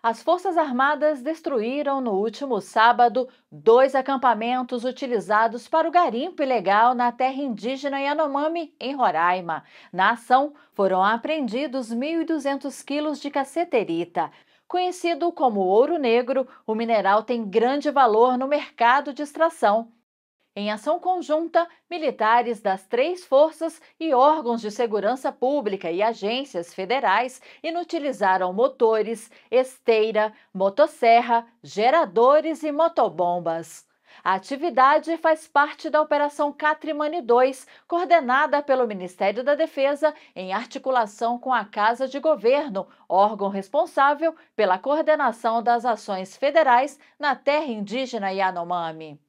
As Forças Armadas destruíram no último sábado dois acampamentos utilizados para o garimpo ilegal na terra indígena Yanomami, em Roraima. Na ação, foram apreendidos 1.200 quilos de caceterita. Conhecido como ouro negro, o mineral tem grande valor no mercado de extração. Em ação conjunta, militares das três forças e órgãos de segurança pública e agências federais inutilizaram motores, esteira, motosserra, geradores e motobombas. A atividade faz parte da Operação Catrimani 2, coordenada pelo Ministério da Defesa em articulação com a Casa de Governo, órgão responsável pela coordenação das ações federais na terra indígena Yanomami.